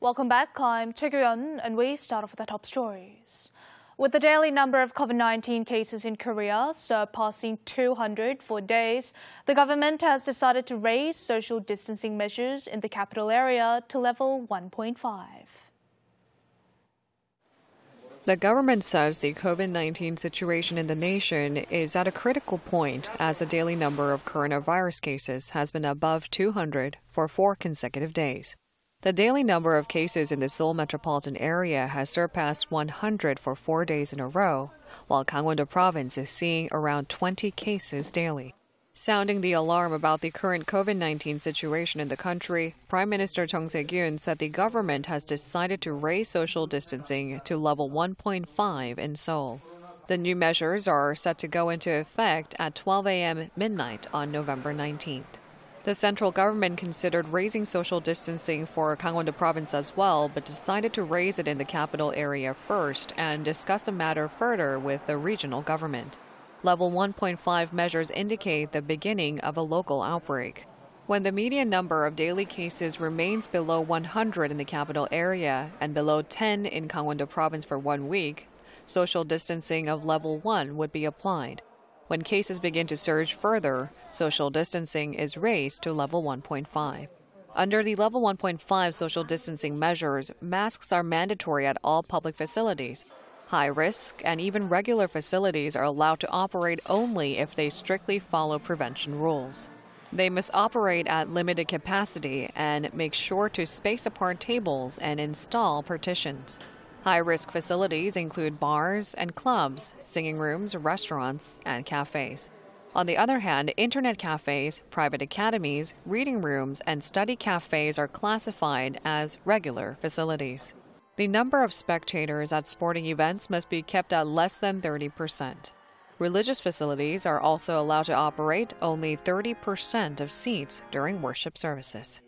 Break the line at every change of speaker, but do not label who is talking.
Welcome back. I'm Chegyeon, and we start off with the top stories. With the daily number of COVID-19 cases in Korea surpassing 200 for days, the government has decided to raise social distancing measures in the capital area to level 1.5.
The government says the COVID 19 situation in the nation is at a critical point as the daily number of coronavirus cases has been above 200 for four consecutive days. The daily number of cases in the Seoul metropolitan area has surpassed 100 for four days in a row, while Gangwon-do province is seeing around 20 cases daily. Sounding the alarm about the current COVID 19 situation in the country, Prime Minister Chung Se kyun said the government has decided to raise social distancing to level 1.5 in Seoul. The new measures are set to go into effect at 12 a.m. midnight on November 19th. The central government considered raising social distancing for Gangwon-do province as well, but decided to raise it in the capital area first and discuss the matter further with the regional government. Level 1.5 measures indicate the beginning of a local outbreak. When the median number of daily cases remains below 100 in the capital area and below 10 in Gangwon-do province for one week, social distancing of level 1 would be applied. When cases begin to surge further, social distancing is raised to level 1.5. Under the level 1.5 social distancing measures, masks are mandatory at all public facilities. High risk and even regular facilities are allowed to operate only if they strictly follow prevention rules. They must operate at limited capacity and make sure to space apart tables and install partitions. High risk facilities include bars and clubs, singing rooms, restaurants, and cafes. On the other hand, internet cafes, private academies, reading rooms, and study cafes are classified as regular facilities. The number of spectators at sporting events must be kept at less than 30%. Religious facilities are also allowed to operate only 30% of seats during worship services.